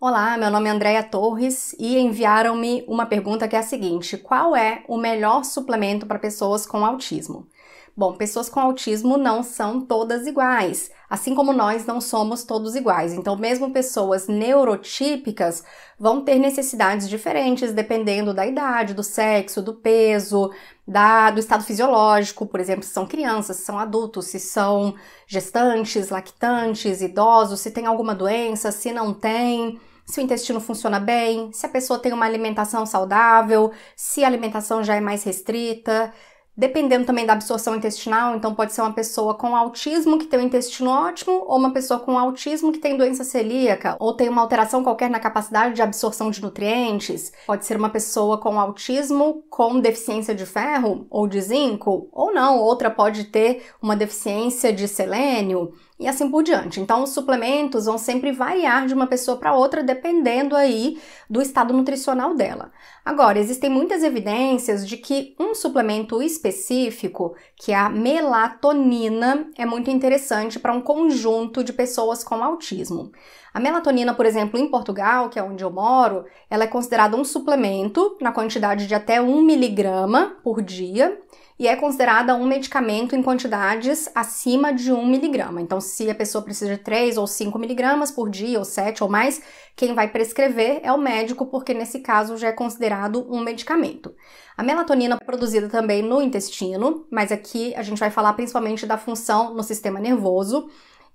Olá, meu nome é Andréia Torres e enviaram-me uma pergunta que é a seguinte: qual é o melhor suplemento para pessoas com autismo? Bom, pessoas com autismo não são todas iguais. Assim como nós não somos todos iguais, então, mesmo pessoas neurotípicas vão ter necessidades diferentes dependendo da idade, do sexo, do peso, da, do estado fisiológico, por exemplo, se são crianças, se são adultos, se são gestantes, lactantes, idosos, se tem alguma doença, se não tem se o intestino funciona bem, se a pessoa tem uma alimentação saudável, se a alimentação já é mais restrita, Dependendo também da absorção intestinal, então pode ser uma pessoa com autismo que tem o um intestino ótimo, ou uma pessoa com autismo que tem doença celíaca, ou tem uma alteração qualquer na capacidade de absorção de nutrientes. Pode ser uma pessoa com autismo com deficiência de ferro ou de zinco, ou não, outra pode ter uma deficiência de selênio e assim por diante. Então, os suplementos vão sempre variar de uma pessoa para outra, dependendo aí do estado nutricional dela. Agora, existem muitas evidências de que um suplemento específico, que é a melatonina, é muito interessante para um conjunto de pessoas com autismo. A melatonina, por exemplo, em Portugal, que é onde eu moro, ela é considerada um suplemento na quantidade de até 1 miligrama por dia e é considerada um medicamento em quantidades acima de 1 miligrama. Então, se a pessoa precisa de 3 ou 5 miligramas por dia, ou 7 ou mais, quem vai prescrever é o médico, porque nesse caso já é considerado um medicamento. A melatonina é produzida também no intestino, mas aqui a gente vai falar principalmente da função no sistema nervoso.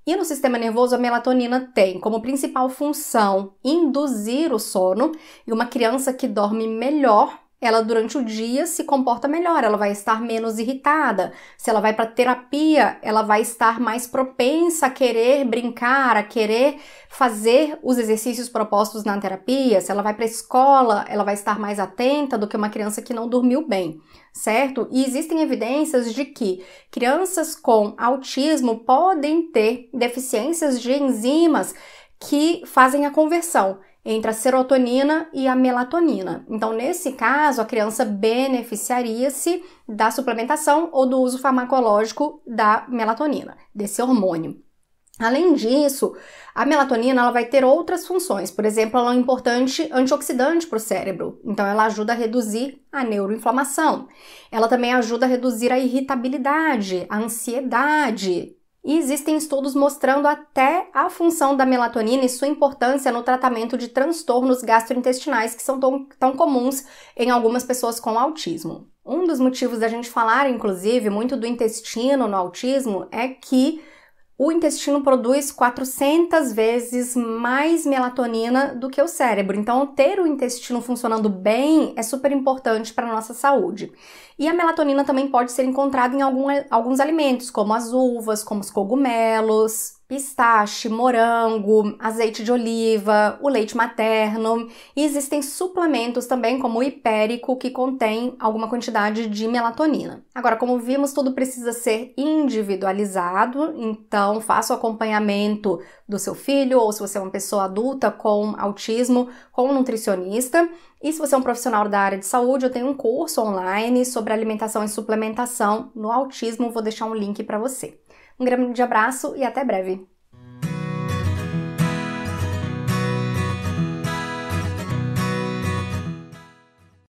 E no sistema nervoso, a melatonina tem como principal função induzir o sono, e uma criança que dorme melhor ela durante o dia se comporta melhor, ela vai estar menos irritada. Se ela vai para terapia, ela vai estar mais propensa a querer brincar, a querer fazer os exercícios propostos na terapia. Se ela vai para escola, ela vai estar mais atenta do que uma criança que não dormiu bem, certo? E existem evidências de que crianças com autismo podem ter deficiências de enzimas que fazem a conversão entre a serotonina e a melatonina. Então, nesse caso, a criança beneficiaria-se da suplementação ou do uso farmacológico da melatonina, desse hormônio. Além disso, a melatonina ela vai ter outras funções. Por exemplo, ela é um importante antioxidante para o cérebro. Então, ela ajuda a reduzir a neuroinflamação. Ela também ajuda a reduzir a irritabilidade, a ansiedade, e existem estudos mostrando até a função da melatonina e sua importância no tratamento de transtornos gastrointestinais que são tão, tão comuns em algumas pessoas com autismo. Um dos motivos da gente falar, inclusive, muito do intestino no autismo é que o intestino produz 400 vezes mais melatonina do que o cérebro. Então, ter o intestino funcionando bem é super importante para a nossa saúde. E a melatonina também pode ser encontrada em algum, alguns alimentos, como as uvas, como os cogumelos, pistache, morango, azeite de oliva, o leite materno. E existem suplementos também, como o hipérico, que contém alguma quantidade de melatonina. Agora, como vimos, tudo precisa ser individualizado, então faça o acompanhamento do seu filho ou se você é uma pessoa adulta com autismo, com um nutricionista. E se você é um profissional da área de saúde, eu tenho um curso online sobre alimentação e suplementação no autismo, vou deixar um link para você. Um grande abraço e até breve!